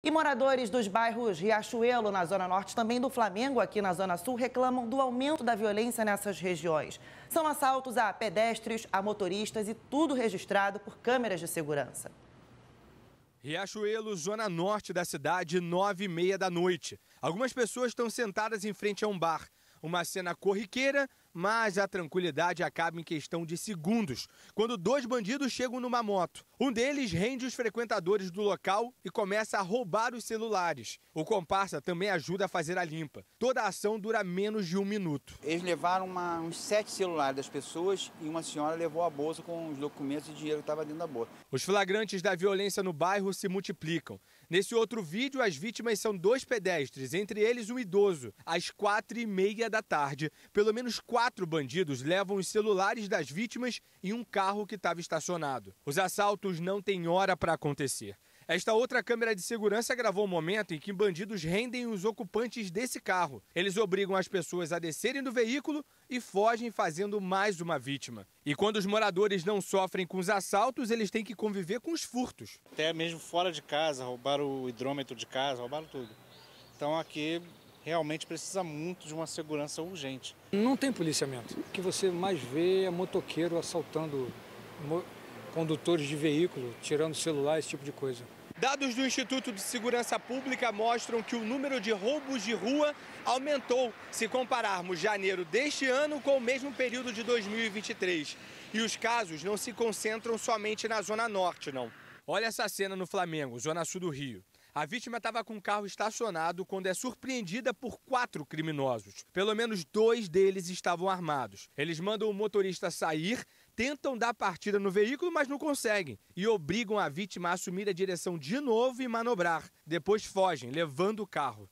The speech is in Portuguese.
E moradores dos bairros Riachuelo, na Zona Norte, também do Flamengo, aqui na Zona Sul, reclamam do aumento da violência nessas regiões. São assaltos a pedestres, a motoristas e tudo registrado por câmeras de segurança. Riachuelo, zona norte da cidade, nove e meia da noite. Algumas pessoas estão sentadas em frente a um bar. Uma cena corriqueira mas a tranquilidade acaba em questão de segundos, quando dois bandidos chegam numa moto. Um deles rende os frequentadores do local e começa a roubar os celulares. O comparsa também ajuda a fazer a limpa. Toda a ação dura menos de um minuto. Eles levaram uma, uns sete celulares das pessoas e uma senhora levou a bolsa com os documentos e dinheiro que estava dentro da bolsa. Os flagrantes da violência no bairro se multiplicam. Nesse outro vídeo, as vítimas são dois pedestres, entre eles um idoso, às quatro e meia da tarde. Pelo menos quatro Quatro bandidos levam os celulares das vítimas e um carro que estava estacionado. Os assaltos não têm hora para acontecer. Esta outra câmera de segurança gravou o momento em que bandidos rendem os ocupantes desse carro. Eles obrigam as pessoas a descerem do veículo e fogem fazendo mais uma vítima. E quando os moradores não sofrem com os assaltos, eles têm que conviver com os furtos. Até mesmo fora de casa, roubaram o hidrômetro de casa, roubaram tudo. Então aqui realmente precisa muito de uma segurança urgente. Não tem policiamento. O que você mais vê é motoqueiro assaltando condutores de veículo, tirando celular, esse tipo de coisa. Dados do Instituto de Segurança Pública mostram que o número de roubos de rua aumentou se compararmos janeiro deste ano com o mesmo período de 2023. E os casos não se concentram somente na Zona Norte, não. Olha essa cena no Flamengo, Zona Sul do Rio. A vítima estava com o carro estacionado quando é surpreendida por quatro criminosos. Pelo menos dois deles estavam armados. Eles mandam o motorista sair, tentam dar partida no veículo, mas não conseguem e obrigam a vítima a assumir a direção de novo e manobrar. Depois fogem, levando o carro.